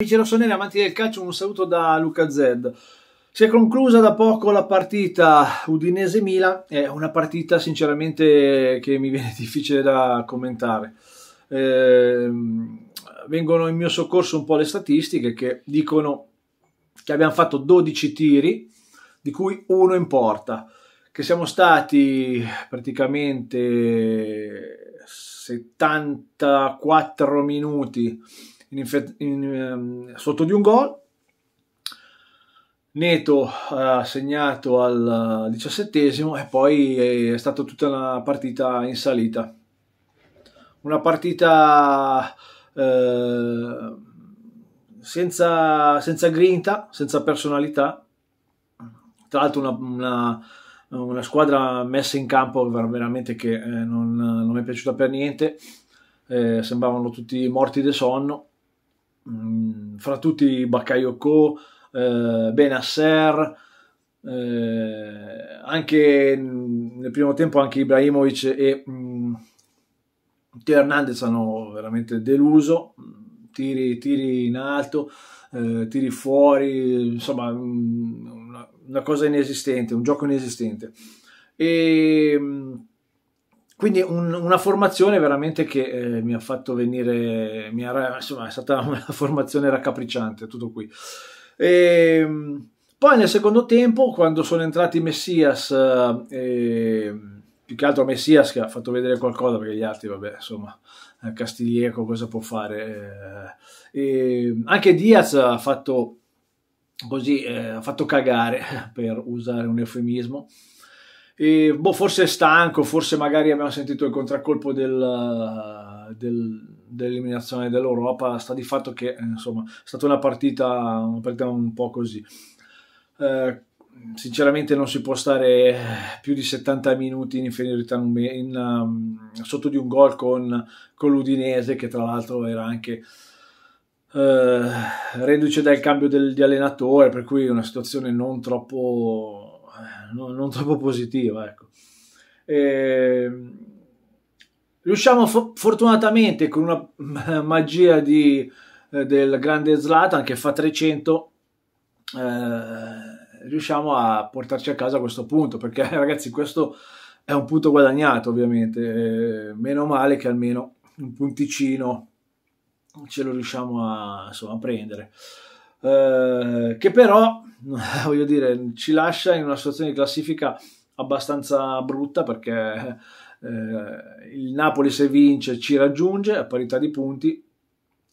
Amici rossoneri, amanti del calcio, un saluto da Luca Z. Si è conclusa da poco la partita Udinese-Milan, è una partita sinceramente che mi viene difficile da commentare. Eh, vengono in mio soccorso un po' le statistiche che dicono che abbiamo fatto 12 tiri, di cui uno in porta, che siamo stati praticamente 74 minuti in, in, ehm, sotto di un gol. Neto ha segnato al diciassettesimo e poi è stata tutta una partita in salita. Una partita eh, senza, senza, grinta, senza personalità. Tra l'altro una, una, una, squadra messa in campo veramente che eh, non, non, mi è piaciuta per niente. Eh, sembravano tutti morti di sonno mh, mm, fra tutti Bakayoko, eh, Benasser, eh, anche nel primo tempo anche Ibrahimovic e mh, mm, Teo Hernandez hanno veramente deluso, tiri, tiri in alto, eh, tiri fuori, insomma mm, una, una, cosa inesistente, un gioco inesistente. E, mh, quindi un, una formazione veramente che eh, mi ha fatto venire, mi ha, insomma è stata una formazione raccapricciante, tutto qui. E, ehm, poi nel secondo tempo, quando sono entrati Messias, eh, più che altro Messias che ha fatto vedere qualcosa, perché gli altri, vabbè, insomma, eh, Castiglieco cosa può fare? Eh, ehm, anche Diaz ha fatto così, eh, ha fatto cagare, per usare un eufemismo. E, boh, forse è stanco, forse magari abbiamo sentito il contraccolpo del, eh, del, dell'eliminazione dell'Europa. Sta di fatto che eh, insomma, è stata una partita, una partita un po' così. Eh, sinceramente non si può stare eh, più di 70 minuti in inferiorità in, in, um, sotto di un gol con, con l'Udinese che tra l'altro era anche eh, reduce dal cambio del, di allenatore per cui è una situazione non troppo eh, non, non troppo positiva. Ecco. E, ehm, riusciamo fo- fortunatamente con una magia di, eh, del grande Zlatan che fa 300. Eh, riusciamo a portarci a casa questo punto perché ragazzi questo è un punto guadagnato ovviamente eh, meno male che almeno un punticino ce lo riusciamo a, insomma, a prendere eh, che però, voglio dire, ci lascia in una situazione di classifica abbastanza brutta perché eh, il Napoli se vince ci raggiunge a parità di punti,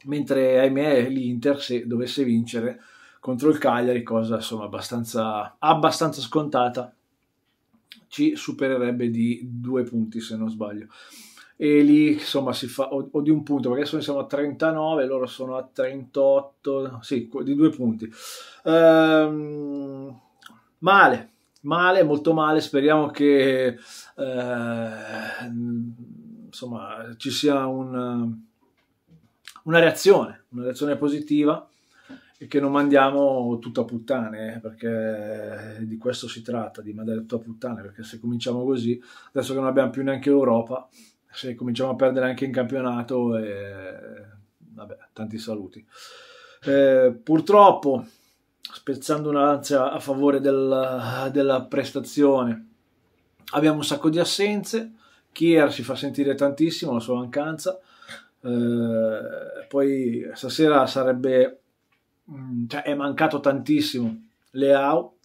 mentre ahimè l'Inter se dovesse vincere contro il Cagliari, cosa insomma abbastanza, abbastanza scontata, ci supererebbe di due punti se non sbaglio e lì insomma si fa o, o, di un punto perché adesso siamo a 39 loro sono a 38 sì di due punti ehm, male male molto male speriamo che eh, insomma ci sia un, una reazione una reazione positiva e che non mandiamo tutto a puttane eh, perché di questo si tratta di mandare tutto a puttane perché se cominciamo così adesso che non abbiamo più neanche l'Europa se cominciamo a perdere anche in campionato, eh, vabbè, tanti saluti. Eh, purtroppo, spezzando una lancia a favore del, della prestazione, abbiamo un sacco di assenze. Kier si fa sentire tantissimo la sua mancanza. Eh, poi stasera sarebbe, mm, cioè, è mancato tantissimo Leao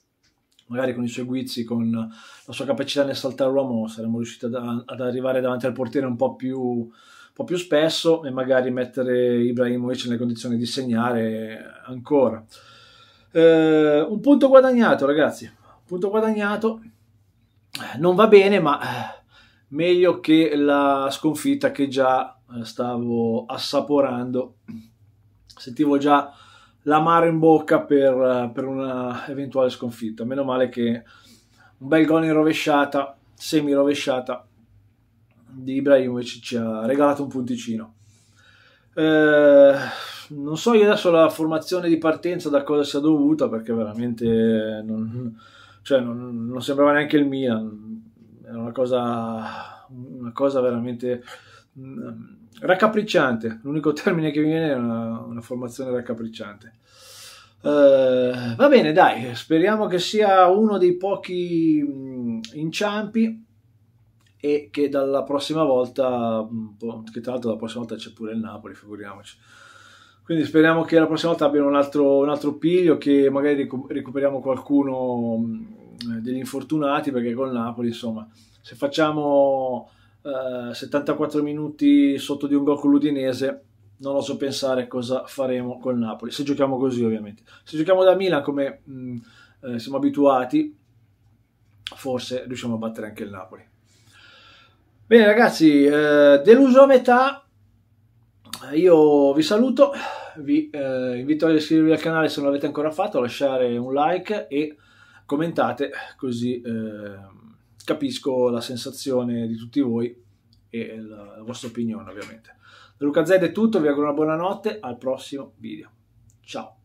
magari con i suoi guizzi, con la sua capacità nel saltare l'uomo, saremmo riusciti ad, ad arrivare davanti al portiere un po' più, un po più spesso e magari mettere Ibrahimovic nelle condizioni di segnare ancora. Eh, un punto guadagnato, ragazzi. Un punto guadagnato. Eh, non va bene, ma eh, meglio che la sconfitta che già eh, stavo assaporando. Sentivo già l'amaro in bocca per, per una eventuale sconfitta. Meno male che un bel gol in rovesciata, semi rovesciata di Ibrahimovic ci ha regalato un punticino. Eh, non so io adesso la formazione di partenza da cosa sia dovuta perché veramente non, cioè non, non sembrava neanche il Milan, era una cosa, una cosa veramente Mm, raccapricciante, l'unico termine che mi viene è una, una formazione raccapricciante. Uh, va bene, dai, speriamo che sia uno dei pochi mm, inciampi e che dalla prossima volta, mm, che tra l'altro la prossima volta c'è pure il Napoli, figuriamoci. Quindi speriamo che la prossima volta abbiano un altro, un altro piglio, che magari recuperiamo qualcuno degli infortunati, perché col Napoli, insomma, se facciamo 74 eh, minuti sotto di un gol con l'Udinese, non oso pensare cosa faremo col Napoli, se giochiamo così ovviamente. Se giochiamo da Milan come mh, mm, eh, siamo abituati, forse riusciamo a battere anche il Napoli. Bene ragazzi, eh, deluso a metà, io vi saluto, vi eh, invito ad iscrivervi al canale se non l'avete ancora fatto, lasciare un like e commentate così... Eh, capisco la sensazione di tutti voi e la, la vostra opinione ovviamente. Da Luca Z è tutto, vi auguro una buona notte, al prossimo video. Ciao!